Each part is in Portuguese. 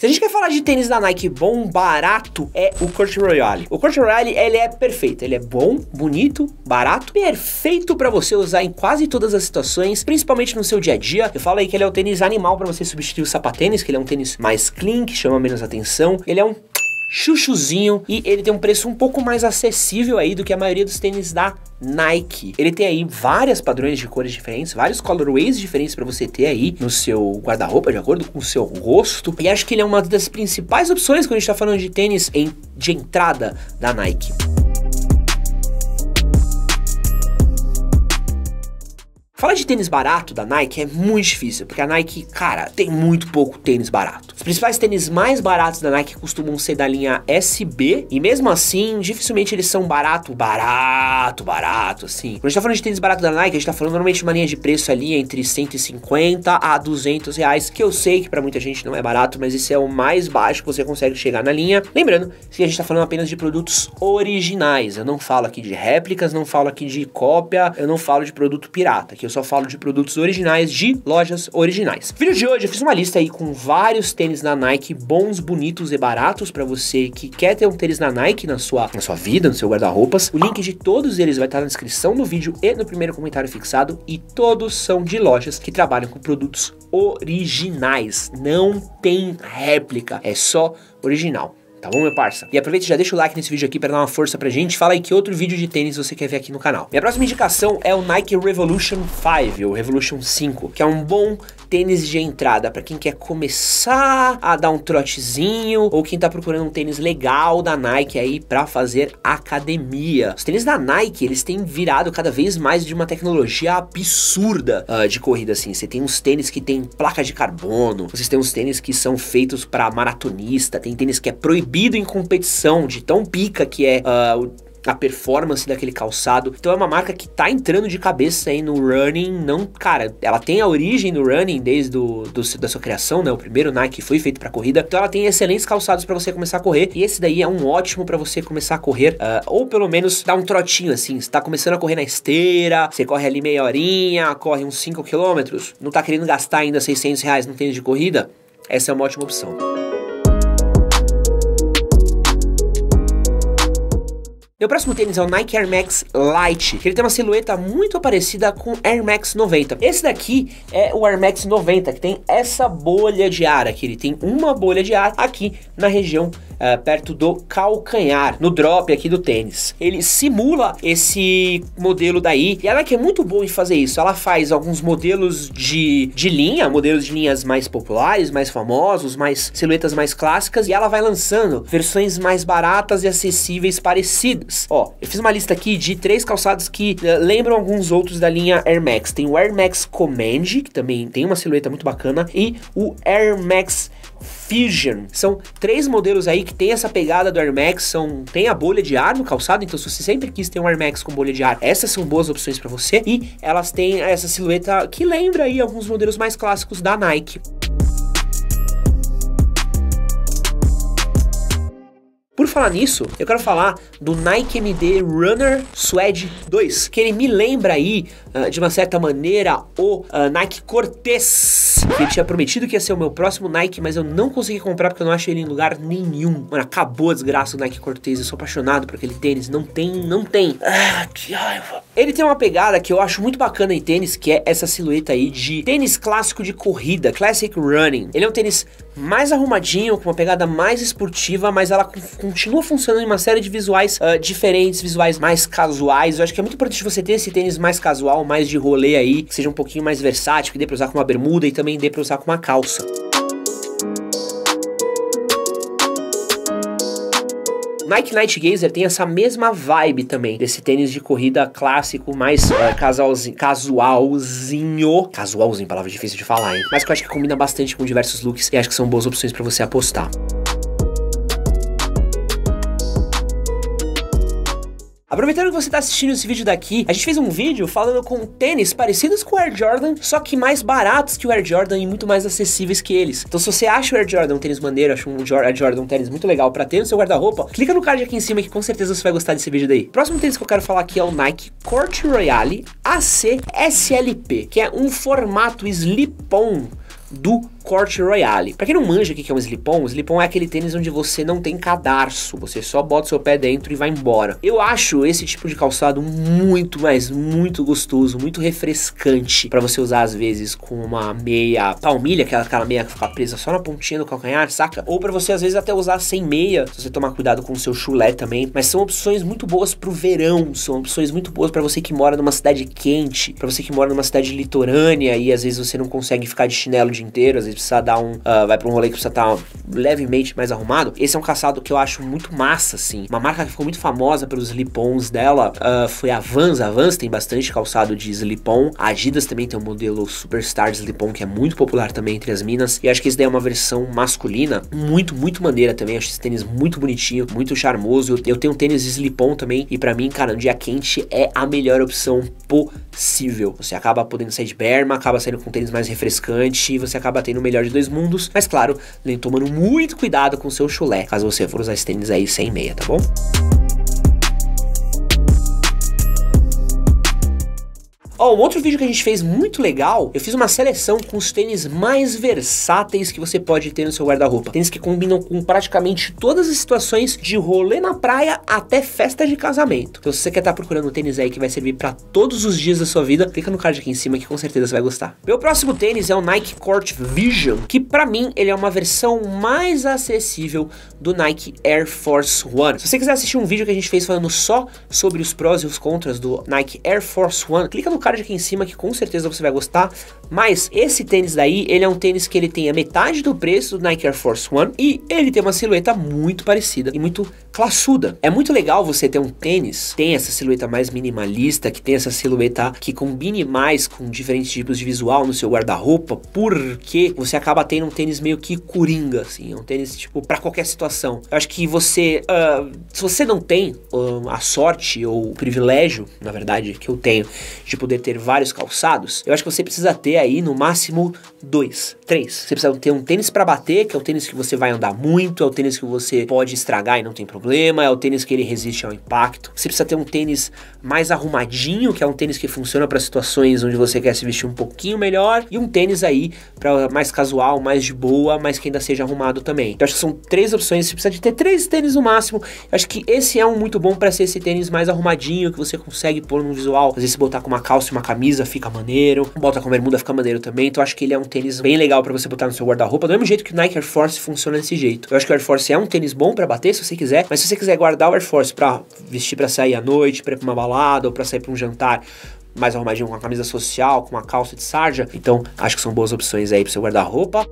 Se a gente quer falar de tênis da Nike bom, barato, é o Court Royale. O Court Royale, ele é perfeito, ele é bom, bonito, barato, perfeito para você usar em quase todas as situações, principalmente no seu dia a dia. Eu falo aí que ele é o tênis animal para você substituir o sapatênis, que ele é um tênis mais clean, que chama menos atenção. Ele é um chuchuzinho e ele tem um preço um pouco mais acessível aí do que a maioria dos tênis da Nike. Ele tem aí várias padrões de cores diferentes, vários colorways diferentes para você ter aí no seu guarda-roupa de acordo com o seu rosto. E acho que ele é uma das principais opções quando a gente tá falando de tênis em, de entrada da Nike. Falar de tênis barato da Nike é muito difícil, porque a Nike, cara, tem muito pouco tênis barato. Os principais tênis mais baratos da Nike costumam ser da linha SB, e mesmo assim, dificilmente eles são barato, barato, barato, assim. Quando a gente tá falando de tênis barato da Nike, a gente tá falando normalmente de uma linha de preço ali entre 150 a 200 reais, que eu sei que para muita gente não é barato, mas esse é o mais baixo que você consegue chegar na linha. Lembrando que a gente tá falando apenas de produtos originais, eu não falo aqui de réplicas, não falo aqui de cópia, eu não falo de produto pirata, que eu eu só falo de produtos originais de lojas originais. Vídeo de hoje eu fiz uma lista aí com vários tênis na Nike bons, bonitos e baratos para você que quer ter um tênis na Nike na sua, na sua vida, no seu guarda-roupas. O link de todos eles vai estar na descrição do vídeo e no primeiro comentário fixado e todos são de lojas que trabalham com produtos originais. Não tem réplica, é só original. Tá bom, meu parça? E aproveita e já deixa o like nesse vídeo aqui para dar uma força pra gente. Fala aí que outro vídeo de tênis você quer ver aqui no canal. Minha próxima indicação é o Nike Revolution 5, ou Revolution 5, que é um bom tênis de entrada para quem quer começar a dar um trotezinho ou quem tá procurando um tênis legal da Nike aí para fazer academia. Os tênis da Nike, eles têm virado cada vez mais de uma tecnologia absurda uh, de corrida assim. Você tem uns tênis que tem placa de carbono, vocês têm uns tênis que são feitos para maratonista, tem tênis que é proibido absorvido em competição, de tão pica que é uh, a performance daquele calçado. Então é uma marca que tá entrando de cabeça aí no running, não, cara, ela tem a origem do running desde do, do da sua criação, né? O primeiro Nike foi feito para corrida. Então ela tem excelentes calçados para você começar a correr e esse daí é um ótimo para você começar a correr uh, ou pelo menos dar um trotinho assim, você tá começando a correr na esteira, você corre ali meia horinha, corre uns 5 quilômetros, não tá querendo gastar ainda 600 reais no tênis de corrida? Essa é uma ótima opção. Meu próximo tênis é o Nike Air Max Lite. que ele tem uma silhueta muito parecida com Air Max 90. Esse daqui é o Air Max 90, que tem essa bolha de ar aqui, ele tem uma bolha de ar aqui na região uh, perto do calcanhar, no drop aqui do tênis. Ele simula esse modelo daí, e a Nike é muito boa em fazer isso. Ela faz alguns modelos de, de linha, modelos de linhas mais populares, mais famosos, mais silhuetas mais clássicas, e ela vai lançando versões mais baratas e acessíveis parecidas Ó, eu fiz uma lista aqui de três calçados que uh, lembram alguns outros da linha Air Max. Tem o Air Max Command, que também tem uma silhueta muito bacana, e o Air Max Fusion. São três modelos aí que tem essa pegada do Air Max, são tem a bolha de ar no calçado, então se você sempre quis ter um Air Max com bolha de ar, essas são boas opções para você e elas têm essa silhueta que lembra aí alguns modelos mais clássicos da Nike. Por falar nisso, eu quero falar do Nike MD Runner Suede 2, que ele me lembra aí, ah, de uma certa maneira, o ah, Nike Cortez, que tinha prometido que ia ser o meu próximo Nike, mas eu não consegui comprar porque eu não achei ele em lugar nenhum. Mano, acabou a desgraça do Nike Cortez, eu sou apaixonado por aquele tênis, não tem, não tem. Ah, que raiva. Ele tem uma pegada que eu acho muito bacana em tênis, que é essa silhueta aí de tênis clássico de corrida, Classic Running. Ele é um tênis mais arrumadinho, com uma pegada mais esportiva, mas ela continua funcionando em uma série de visuais uh, diferentes, visuais mais casuais. Eu acho que é muito importante você ter esse tênis mais casual, mais de rolê aí, que seja um pouquinho mais versátil, que dê pra usar com uma bermuda e também dê pra usar com uma calça. Nike Night Gazer tem essa mesma vibe também, desse tênis de corrida clássico, mais ah, casualzinho, casualzinho, casualzinho, é palavra difícil de falar, hein? Mas que eu acho que combina bastante com diversos looks e acho que são boas opções para você apostar. Aproveitando que você está assistindo esse vídeo daqui, a gente fez um vídeo falando com tênis parecidos com o Air Jordan, só que mais baratos que o Air Jordan e muito mais acessíveis que eles. Então se você acha o Air Jordan um tênis maneiro, acha um Air Jordan um tênis muito legal para ter no seu guarda-roupa, clica no card aqui em cima que com certeza você vai gostar desse vídeo daí. Próximo tênis que eu quero falar aqui é o Nike Court Royale AC SLP, que é um formato slip-on do Court Royale. Pra quem não manja o que é um slip-on, o slip-on é aquele tênis onde você não tem cadarço, você só bota seu pé dentro e vai embora. Eu acho esse tipo de calçado muito, mas muito gostoso, muito refrescante para você usar às vezes com uma meia palmilha, aquela, aquela meia que fica presa só na pontinha do calcanhar, saca? Ou para você às vezes até usar sem meia, se você tomar cuidado com o seu chulé também. Mas são opções muito boas pro verão, são opções muito boas para você que mora numa cidade quente, para você que mora numa cidade litorânea e às vezes você não consegue ficar de chinelo o dia inteiro, às vezes precisa dar um. Uh, vai pra um rolê que precisa estar tá levemente mais arrumado. Esse é um calçado que eu acho muito massa, assim. Uma marca que ficou muito famosa pelos Slipons dela uh, foi a Vans. A Vans tem bastante calçado de Slipon A Adidas também tem um modelo Superstar de slipon que é muito popular também entre as minas. E acho que esse daí é uma versão masculina muito, muito maneira também. Acho esse tênis muito bonitinho, muito charmoso. Eu, tenho um tênis de slipon também. E para mim, cara, no um dia quente é a melhor opção possível possível. Você acaba podendo sair de Berma, acaba saindo com um tênis mais refrescante e você acaba tendo o melhor de dois mundos. Mas claro, tomando muito cuidado com o seu chulé, caso você for usar esse tênis aí sem meia, tá bom? Ó, oh, um outro vídeo que a gente fez muito legal, eu fiz uma seleção com os tênis mais versáteis que você pode ter no seu guarda-roupa. Tênis que combinam com praticamente todas as situações de rolê na praia até festa de casamento. Então se você quer estar tá procurando um tênis aí que vai servir para todos os dias da sua vida, clica no card aqui em cima que com certeza você vai gostar. Meu próximo tênis é o Nike Court Vision, que para mim ele é uma versão mais acessível do Nike Air Force One. Se você quiser assistir um vídeo que a gente fez falando só sobre os prós e os contras do Nike Air Force One, clica no card card aqui em cima que com certeza você vai gostar. Mas esse tênis daí, ele é um tênis que ele tem a metade do preço do Nike Air Force One e ele tem uma silhueta muito parecida e muito classuda. É muito legal você ter um tênis, tem essa silhueta mais minimalista, que tem essa silhueta que combine mais com diferentes tipos de visual no seu guarda-roupa, porque você acaba tendo um tênis meio que coringa, assim, é um tênis tipo para qualquer situação. Eu acho que você, uh, se você não tem uh, a sorte ou o privilégio, na verdade, que eu tenho de poder ter vários calçados, eu acho que você precisa ter aí no máximo dois, três. Você precisa ter um tênis para bater, que é o tênis que você vai andar muito, é o tênis que você pode estragar e não tem problema, é o tênis que ele resiste ao impacto. Você precisa ter um tênis mais arrumadinho, que é um tênis que funciona para situações onde você quer se vestir um pouquinho melhor, e um tênis aí para mais casual, mais de boa, mas que ainda seja arrumado também. Eu acho que são três opções, você precisa de ter três tênis no máximo. Eu acho que esse é um muito bom para ser esse tênis mais arrumadinho que você consegue pôr no visual, às vezes botar com uma calça uma camisa, fica maneiro, bota com a bermuda, fica maneiro também. Então acho que ele é um tênis bem legal para você botar no seu guarda-roupa, do mesmo jeito que o Nike Air Force funciona desse jeito. Eu acho que o Air Force é um tênis bom para bater se você quiser, mas se você quiser guardar o Air Force para vestir para sair à noite, para ir pra uma balada ou para sair para um jantar, mais arrumadinho com uma camisa social, com uma calça de sarja, então acho que são boas opções aí pro seu guarda-roupa.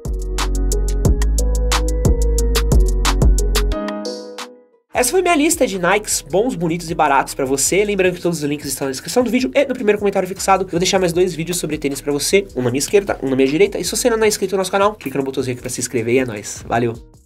Essa foi minha lista de Nikes bons, bonitos e baratos para você. Lembrando que todos os links estão na descrição do vídeo e no primeiro comentário fixado. Eu vou deixar mais dois vídeos sobre tênis para você, um na minha esquerda, um na minha direita. E se você não é inscrito no nosso canal, clica no botãozinho aqui para se inscrever e é nóis. Valeu!